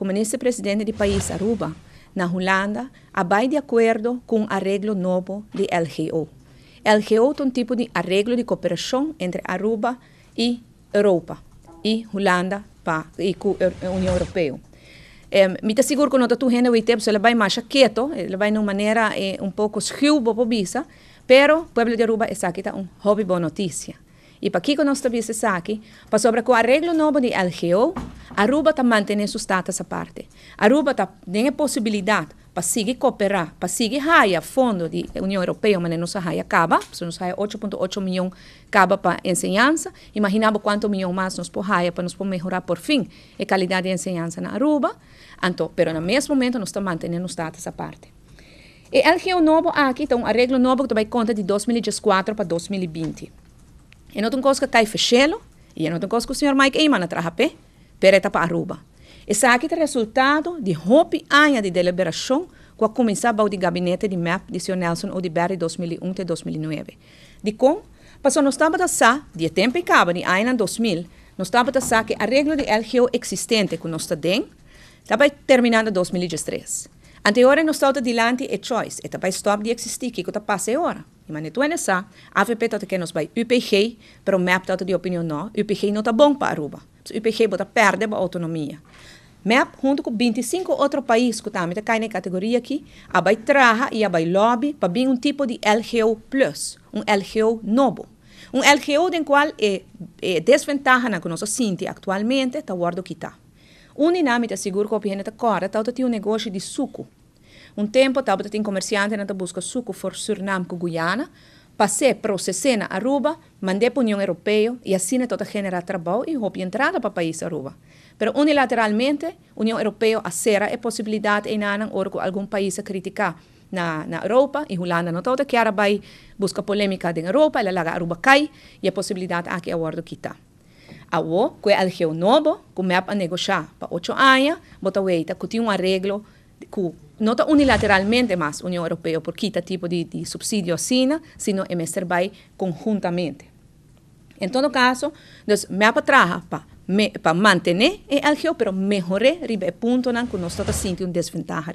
como vice-presidente do país Aruba, na Holanda, vai de acordo com um arreglo novo de LGO. LGO é um tipo de arreglo de cooperação entre Aruba e Europa, e Holanda pa, e a União Europeia. Um, me está seguro que não está tendo o tempo, ele vai mais quieto, ele eh, vai de uma maneira eh, um pouco esquiva para visa, o povo de Aruba está aqui, tá um hobby boa notícia. E para que nós estamos aqui, para sobre o arreglo novo de LGO, Aruba está mantendo sustenta essa parte. Aruba está tem a possibilidade para seguir cooperar, para seguir raia fundo da União Europeia, mas nossa raia acaba, se nossa raia 8.8 milhões acaba para ensinança, imaginava quanto milhão mais nos por raia para nos por melhorar por fim a qualidade de ensinança na Aruba, então, pero no mesmo momento nós estamos tá mantendo essa parte. E o novo ah, aqui, então, arreglo novo que vai conta de 2014 para 2020. E não tem coisa que cai fechelo e não tem coisa que o senhor Mike Eiman atrapalha, para Peretaparuba. Essa aqui é o resultado de 9 anos de deliberação a começou de gabinete de MAP de Sr. Nelson Odiberri 2001 até 2009. De como, passou nós estava a de tempo e cabo, de ano 2000, nós estava a que a regra de LGO existente com o nosso DEM estava terminando em 2013. Anteriormente, é nós estava adiante a choice, estava stop de existir, que está passando agora. É meine Tuene sa, AVP dat ik ons bij UPG, pero map dat die opinion no, UPG não está bom para Aruba. So, UPG bota perde a autonomia. MEP, junto com 25 outros países que também caem na categoria aqui, abai traha e abai lobby para vir um tipo de LGO+, um LGO novo. Um LGO do qual é, é desvantagem na que nós sentimos atualmente, está guardo que está. Um dinâmica seguro que o PNT acorda, está o um negócio de suco. Un tempo ta tem comerciante na busca suco for Suriname com Guiana, passei Sesena, Aruba, mande para a União Europeia e assim toda genera trabalho e roupa entrada para o país Aruba. Pero unilateralmente, a União Europeia acera a possibilidade em Anang ou algum país a criticar na, na Europa e Holanda não toda que a vai busca polêmica na Europa, ela laga Aruba cai e a possibilidade aqui a acordo quita. Awo, que é algo novo, começa a negociar para oito anos, bota weita, que tem um arreglo com no unilateralmente más Unión Europea por quita tipo de, de subsidio a China, sino em conjuntamente. En todo caso, entonces, me trabaja para mantener el geo, pero mejoré el punto en que nosotros sentimos desventaja.